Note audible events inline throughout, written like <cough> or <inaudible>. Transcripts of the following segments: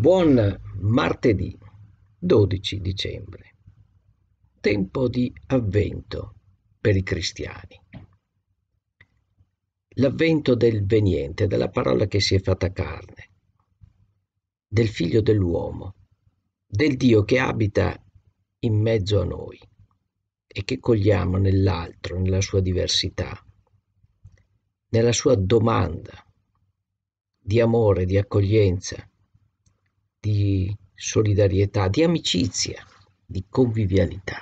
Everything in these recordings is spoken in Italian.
Buon martedì 12 dicembre, tempo di avvento per i cristiani. L'avvento del veniente, della parola che si è fatta carne, del figlio dell'uomo, del Dio che abita in mezzo a noi e che cogliamo nell'altro, nella sua diversità, nella sua domanda di amore, di accoglienza, di solidarietà, di amicizia, di convivialità,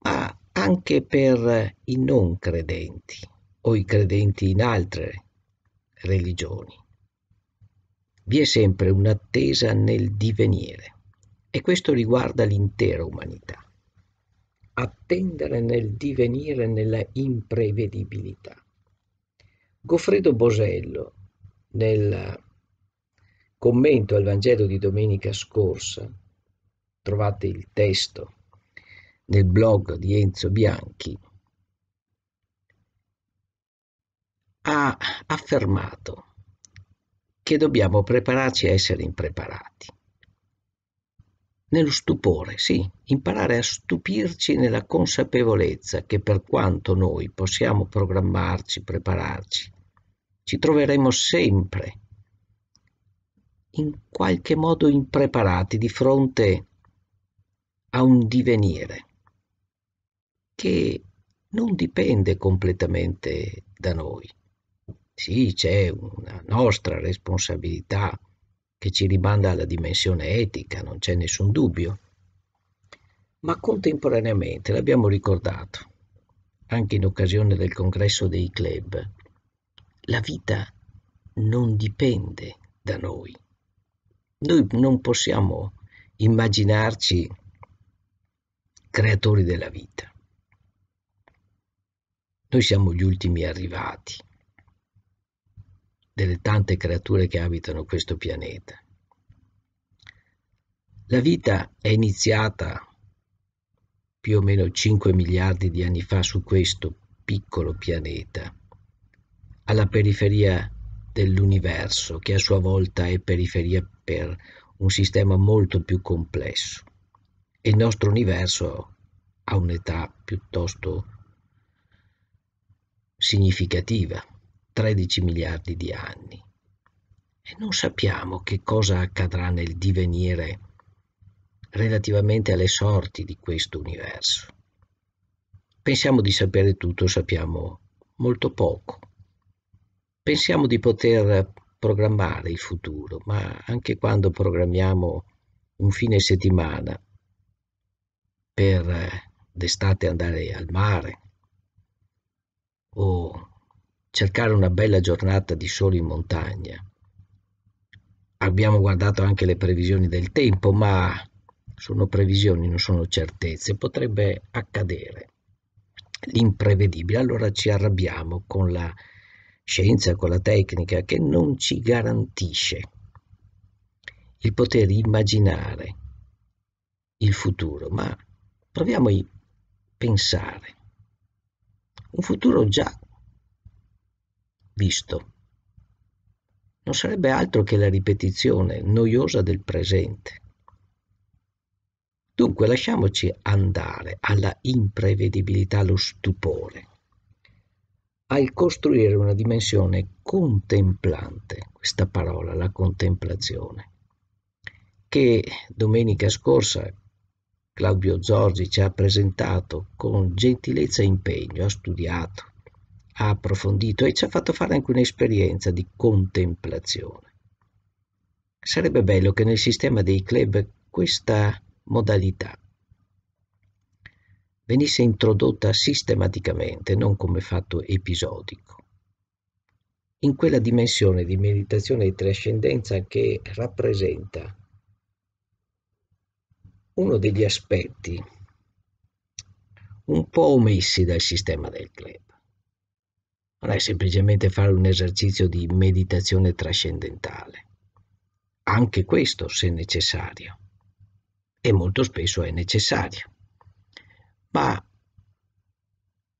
ma anche per i non credenti o i credenti in altre religioni. Vi è sempre un'attesa nel divenire e questo riguarda l'intera umanità. Attendere nel divenire nella imprevedibilità. Goffredo Bosello, nel commento al Vangelo di domenica scorsa, trovate il testo nel blog di Enzo Bianchi, ha affermato che dobbiamo prepararci a essere impreparati. Nello stupore, sì, imparare a stupirci nella consapevolezza che per quanto noi possiamo programmarci, prepararci, ci troveremo sempre in qualche modo impreparati di fronte a un divenire che non dipende completamente da noi. Sì, c'è una nostra responsabilità che ci rimanda alla dimensione etica, non c'è nessun dubbio, ma contemporaneamente, l'abbiamo ricordato, anche in occasione del congresso dei club, la vita non dipende da noi, noi non possiamo immaginarci creatori della vita. Noi siamo gli ultimi arrivati delle tante creature che abitano questo pianeta. La vita è iniziata più o meno 5 miliardi di anni fa su questo piccolo pianeta, alla periferia dell'universo, che a sua volta è periferia per un sistema molto più complesso. il nostro universo ha un'età piuttosto significativa, 13 miliardi di anni. E non sappiamo che cosa accadrà nel divenire relativamente alle sorti di questo universo. Pensiamo di sapere tutto, sappiamo molto poco. Pensiamo di poter programmare il futuro, ma anche quando programmiamo un fine settimana per eh, d'estate andare al mare o cercare una bella giornata di sole in montagna. Abbiamo guardato anche le previsioni del tempo, ma sono previsioni, non sono certezze, potrebbe accadere l'imprevedibile. Allora ci arrabbiamo con la scienza, con la tecnica, che non ci garantisce il poter immaginare il futuro, ma proviamo a pensare. Un futuro già visto non sarebbe altro che la ripetizione noiosa del presente. Dunque lasciamoci andare alla imprevedibilità, allo stupore al costruire una dimensione contemplante, questa parola, la contemplazione, che domenica scorsa Claudio Zorzi ci ha presentato con gentilezza e impegno, ha studiato, ha approfondito e ci ha fatto fare anche un'esperienza di contemplazione. Sarebbe bello che nel sistema dei club questa modalità venisse introdotta sistematicamente, non come fatto episodico. In quella dimensione di meditazione e trascendenza che rappresenta uno degli aspetti un po' omessi dal sistema del club. Non è semplicemente fare un esercizio di meditazione trascendentale. Anche questo, se necessario, e molto spesso è necessario ma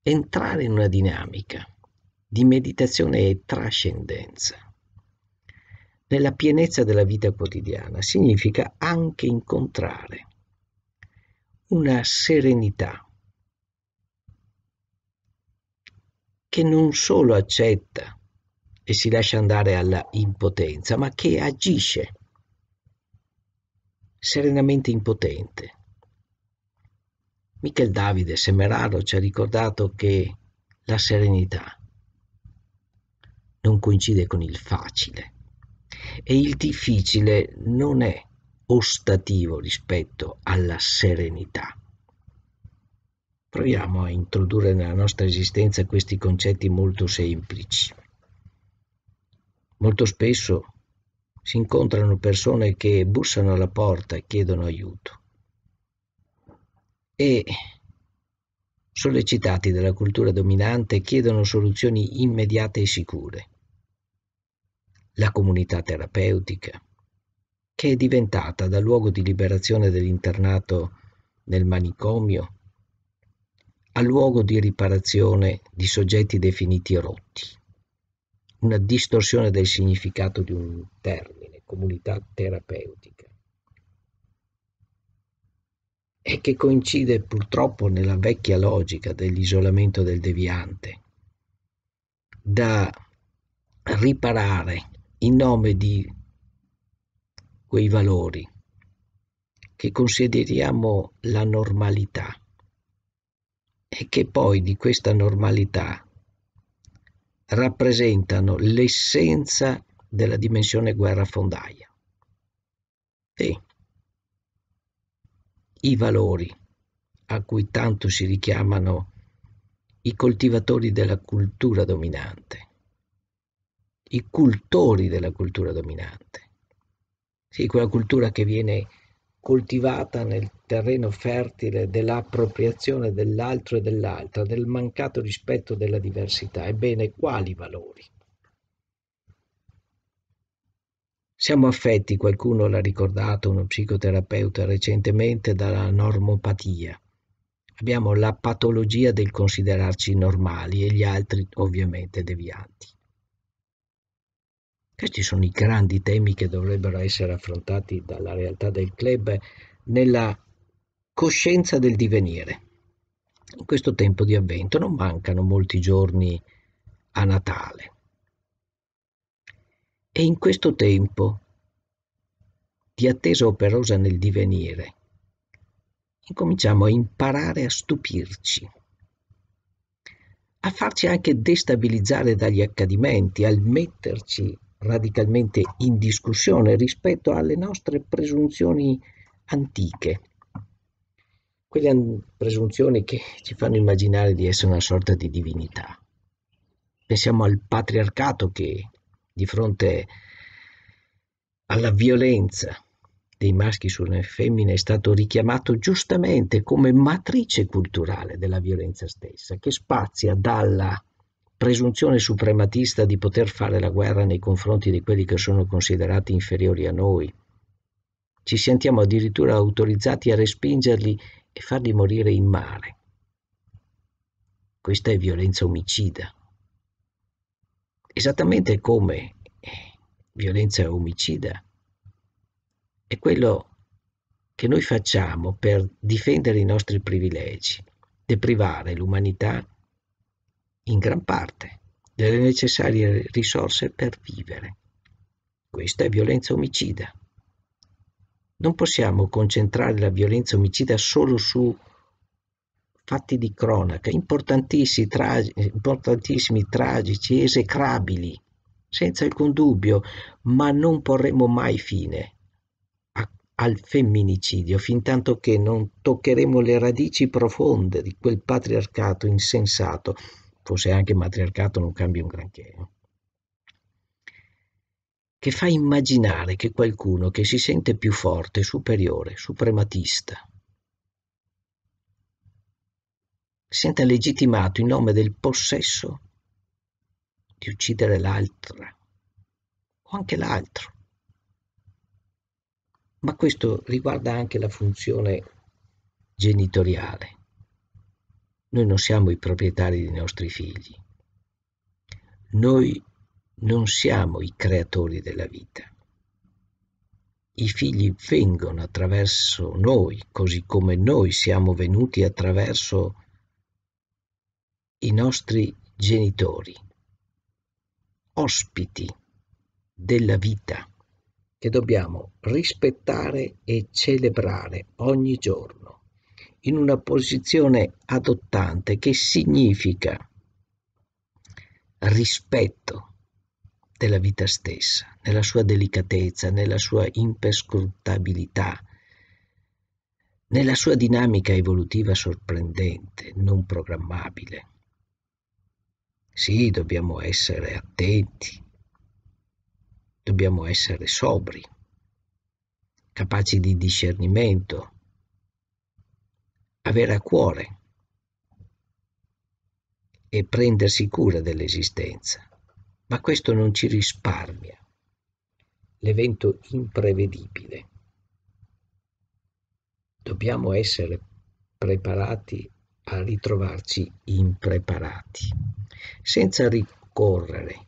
entrare in una dinamica di meditazione e trascendenza nella pienezza della vita quotidiana significa anche incontrare una serenità che non solo accetta e si lascia andare alla impotenza, ma che agisce serenamente impotente Michel Davide Semeraro ci ha ricordato che la serenità non coincide con il facile e il difficile non è ostativo rispetto alla serenità. Proviamo a introdurre nella nostra esistenza questi concetti molto semplici. Molto spesso si incontrano persone che bussano alla porta e chiedono aiuto e sollecitati dalla cultura dominante chiedono soluzioni immediate e sicure. La comunità terapeutica, che è diventata da luogo di liberazione dell'internato nel manicomio a luogo di riparazione di soggetti definiti rotti. Una distorsione del significato di un termine, comunità terapeutica e che coincide purtroppo nella vecchia logica dell'isolamento del deviante, da riparare in nome di quei valori che consideriamo la normalità e che poi di questa normalità rappresentano l'essenza della dimensione guerra fondaia. Sì, i valori, a cui tanto si richiamano i coltivatori della cultura dominante, i cultori della cultura dominante. Sì, quella cultura che viene coltivata nel terreno fertile dell'appropriazione dell'altro e dell'altra, del mancato rispetto della diversità. Ebbene, quali valori? Siamo affetti, qualcuno l'ha ricordato, uno psicoterapeuta recentemente, dalla normopatia. Abbiamo la patologia del considerarci normali e gli altri ovviamente devianti. Questi sono i grandi temi che dovrebbero essere affrontati dalla realtà del club nella coscienza del divenire. In questo tempo di avvento non mancano molti giorni a Natale. E in questo tempo di attesa operosa nel divenire incominciamo a imparare a stupirci, a farci anche destabilizzare dagli accadimenti, al metterci radicalmente in discussione rispetto alle nostre presunzioni antiche, quelle presunzioni che ci fanno immaginare di essere una sorta di divinità. Pensiamo al patriarcato che di fronte alla violenza dei maschi sulle femmine è stato richiamato giustamente come matrice culturale della violenza stessa, che spazia dalla presunzione suprematista di poter fare la guerra nei confronti di quelli che sono considerati inferiori a noi. Ci sentiamo addirittura autorizzati a respingerli e farli morire in mare. Questa è violenza omicida esattamente come eh, violenza omicida. È quello che noi facciamo per difendere i nostri privilegi, deprivare l'umanità in gran parte delle necessarie risorse per vivere. Questa è violenza omicida. Non possiamo concentrare la violenza omicida solo su fatti di cronaca, importantissimi, tragi, importantissimi, tragici, esecrabili, senza alcun dubbio, ma non porremo mai fine a, al femminicidio, fin tanto che non toccheremo le radici profonde di quel patriarcato insensato, forse anche matriarcato non cambia un granché, eh. che fa immaginare che qualcuno che si sente più forte, superiore, suprematista, senta legittimato in nome del possesso di uccidere l'altra o anche l'altro. Ma questo riguarda anche la funzione genitoriale. Noi non siamo i proprietari dei nostri figli. Noi non siamo i creatori della vita. I figli vengono attraverso noi, così come noi siamo venuti attraverso i nostri genitori, ospiti della vita che dobbiamo rispettare e celebrare ogni giorno in una posizione adottante che significa rispetto della vita stessa, nella sua delicatezza, nella sua imperscrutabilità, nella sua dinamica evolutiva sorprendente, non programmabile. Sì, dobbiamo essere attenti, dobbiamo essere sobri, capaci di discernimento, avere a cuore e prendersi cura dell'esistenza. Ma questo non ci risparmia l'evento imprevedibile. Dobbiamo essere preparati a ritrovarci impreparati, senza ricorrere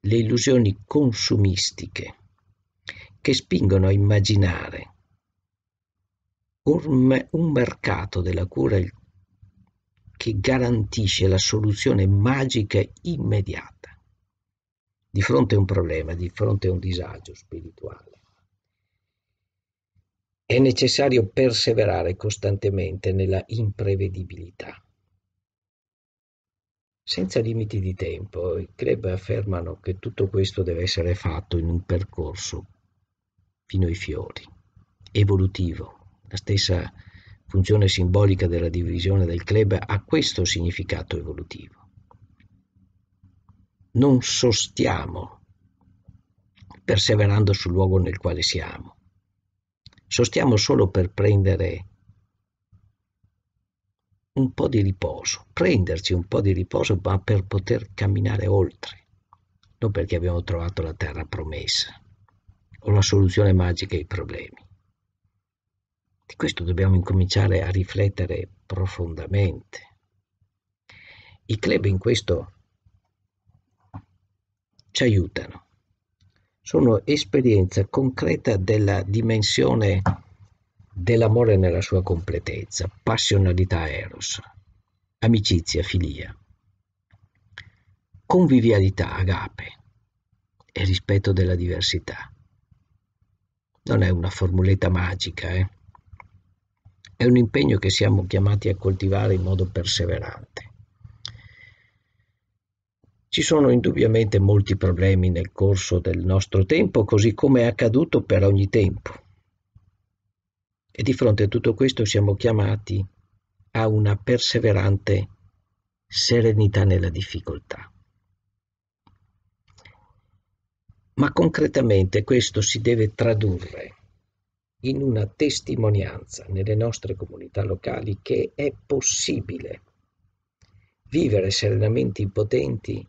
le illusioni consumistiche che spingono a immaginare un, un mercato della cura che garantisce la soluzione magica immediata di fronte a un problema, di fronte a un disagio spirituale. È necessario perseverare costantemente nella imprevedibilità. Senza limiti di tempo, i club affermano che tutto questo deve essere fatto in un percorso fino ai fiori, evolutivo. La stessa funzione simbolica della divisione del club ha questo significato evolutivo. Non sostiamo perseverando sul luogo nel quale siamo, sostiamo solo per prendere un po' di riposo, prenderci un po' di riposo ma per poter camminare oltre, non perché abbiamo trovato la terra promessa o la soluzione magica ai problemi. Di questo dobbiamo incominciare a riflettere profondamente. I club in questo ci aiutano sono esperienza concreta della dimensione dell'amore nella sua completezza, passionalità eros, amicizia, filia, convivialità, agape e rispetto della diversità. Non è una formuletta magica, eh? è un impegno che siamo chiamati a coltivare in modo perseverante. Ci sono indubbiamente molti problemi nel corso del nostro tempo, così come è accaduto per ogni tempo. E di fronte a tutto questo siamo chiamati a una perseverante serenità nella difficoltà. Ma concretamente questo si deve tradurre in una testimonianza nelle nostre comunità locali che è possibile vivere serenamente impotenti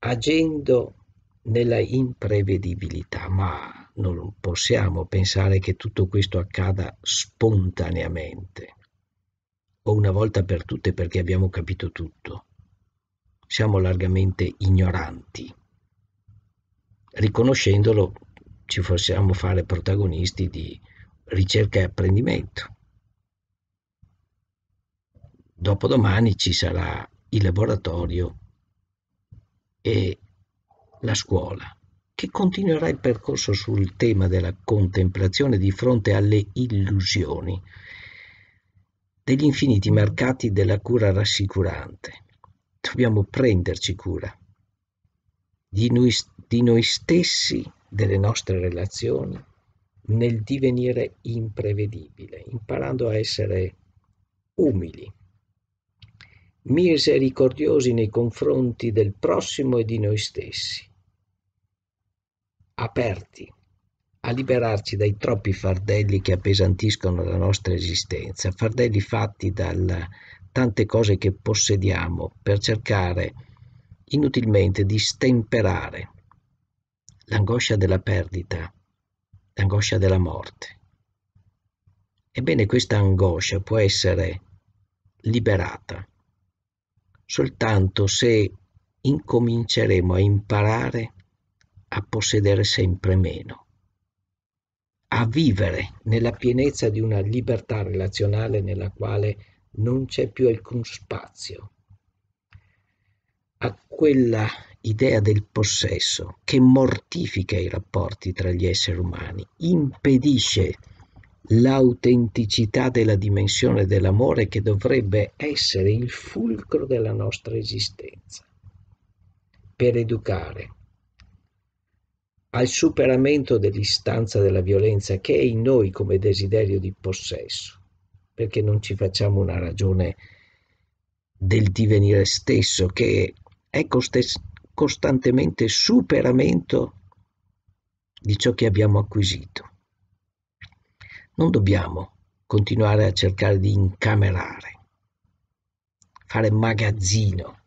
agendo nella imprevedibilità, ma non possiamo pensare che tutto questo accada spontaneamente o una volta per tutte perché abbiamo capito tutto. Siamo largamente ignoranti. Riconoscendolo ci possiamo fare protagonisti di ricerca e apprendimento. Dopodomani ci sarà il laboratorio e la scuola, che continuerà il percorso sul tema della contemplazione di fronte alle illusioni, degli infiniti marcati della cura rassicurante. Dobbiamo prenderci cura di noi, di noi stessi, delle nostre relazioni, nel divenire imprevedibile, imparando a essere umili misericordiosi nei confronti del prossimo e di noi stessi, aperti a liberarci dai troppi fardelli che appesantiscono la nostra esistenza, fardelli fatti da tante cose che possediamo per cercare inutilmente di stemperare l'angoscia della perdita, l'angoscia della morte. Ebbene questa angoscia può essere liberata soltanto se incominceremo a imparare a possedere sempre meno, a vivere nella pienezza di una libertà relazionale nella quale non c'è più alcun spazio a quella idea del possesso che mortifica i rapporti tra gli esseri umani, impedisce l'autenticità della dimensione dell'amore che dovrebbe essere il fulcro della nostra esistenza per educare al superamento dell'istanza della violenza che è in noi come desiderio di possesso, perché non ci facciamo una ragione del divenire stesso che è costantemente superamento di ciò che abbiamo acquisito. Non dobbiamo continuare a cercare di incamerare, fare magazzino,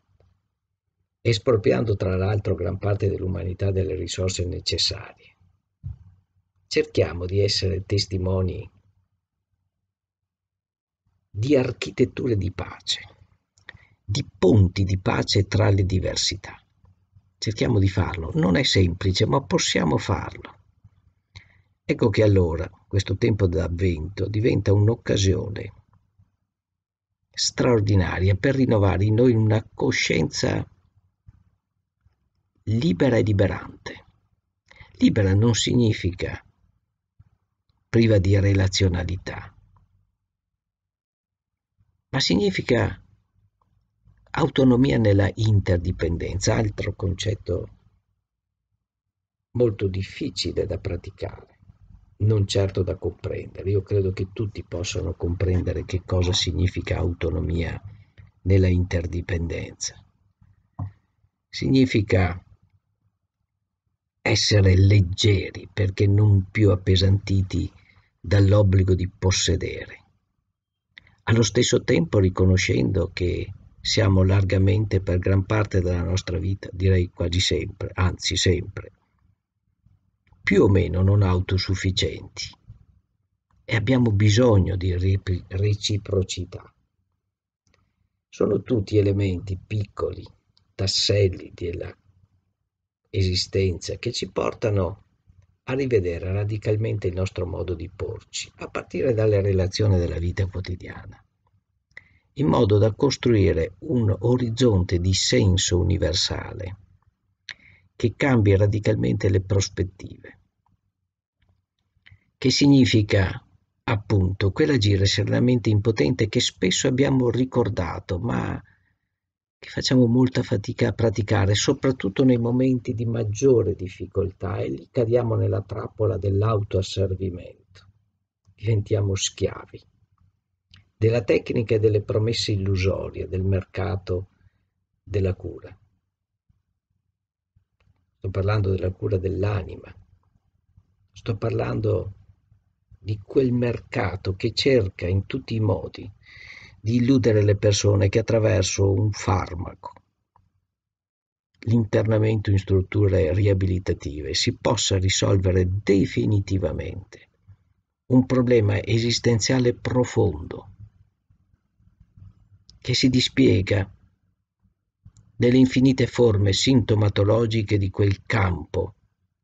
espropriando tra l'altro gran parte dell'umanità delle risorse necessarie. Cerchiamo di essere testimoni di architetture di pace, di ponti di pace tra le diversità. Cerchiamo di farlo, non è semplice, ma possiamo farlo. Ecco che allora questo tempo d'avvento diventa un'occasione straordinaria per rinnovare in noi una coscienza libera e liberante. Libera non significa priva di relazionalità, ma significa autonomia nella interdipendenza, altro concetto molto difficile da praticare non certo da comprendere. Io credo che tutti possano comprendere che cosa significa autonomia nella interdipendenza. Significa essere leggeri perché non più appesantiti dall'obbligo di possedere, allo stesso tempo riconoscendo che siamo largamente per gran parte della nostra vita, direi quasi sempre, anzi sempre, più o meno non autosufficienti e abbiamo bisogno di reciprocità. Sono tutti elementi piccoli, tasselli della esistenza che ci portano a rivedere radicalmente il nostro modo di porci, a partire dalle relazioni della vita quotidiana, in modo da costruire un orizzonte di senso universale che cambia radicalmente le prospettive. Che significa appunto quell'agire serenamente impotente che spesso abbiamo ricordato, ma che facciamo molta fatica a praticare, soprattutto nei momenti di maggiore difficoltà e lì cadiamo nella trappola dell'autoasservimento, diventiamo schiavi della tecnica e delle promesse illusorie del mercato della cura sto parlando della cura dell'anima, sto parlando di quel mercato che cerca in tutti i modi di illudere le persone che attraverso un farmaco, l'internamento in strutture riabilitative, si possa risolvere definitivamente un problema esistenziale profondo che si dispiega nelle infinite forme sintomatologiche di quel campo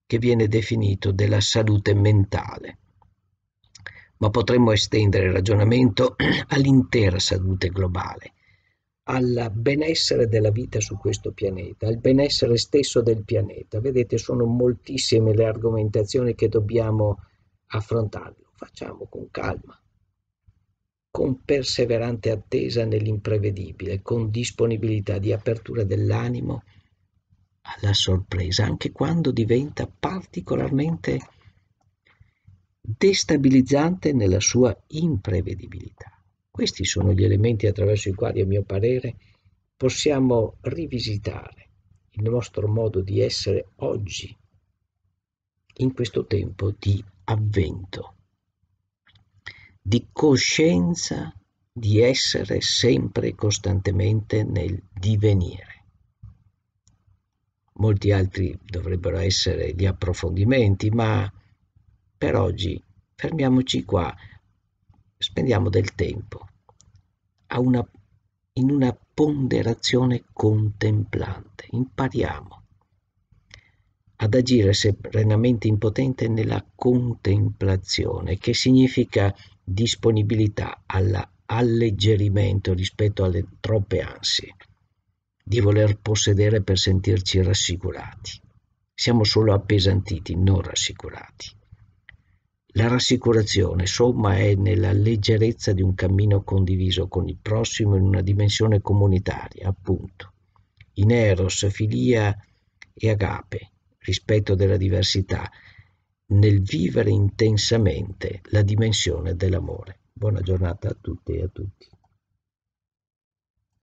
che viene definito della salute mentale. Ma potremmo estendere il ragionamento <clears throat> all'intera salute globale, al benessere della vita su questo pianeta, al benessere stesso del pianeta. Vedete, sono moltissime le argomentazioni che dobbiamo affrontare. Lo Facciamo con calma con perseverante attesa nell'imprevedibile, con disponibilità di apertura dell'animo alla sorpresa, anche quando diventa particolarmente destabilizzante nella sua imprevedibilità. Questi sono gli elementi attraverso i quali, a mio parere, possiamo rivisitare il nostro modo di essere oggi, in questo tempo di avvento di coscienza di essere sempre e costantemente nel divenire. Molti altri dovrebbero essere gli approfondimenti, ma per oggi fermiamoci qua, spendiamo del tempo una, in una ponderazione contemplante, impariamo ad agire serenamente impotente nella contemplazione, che significa disponibilità all'alleggerimento rispetto alle troppe ansie, di voler possedere per sentirci rassicurati. Siamo solo appesantiti, non rassicurati. La rassicurazione, somma, è nella leggerezza di un cammino condiviso con il prossimo in una dimensione comunitaria, appunto. In Eros, Filia e Agape, rispetto della diversità, nel vivere intensamente la dimensione dell'amore. Buona giornata a tutte e a tutti.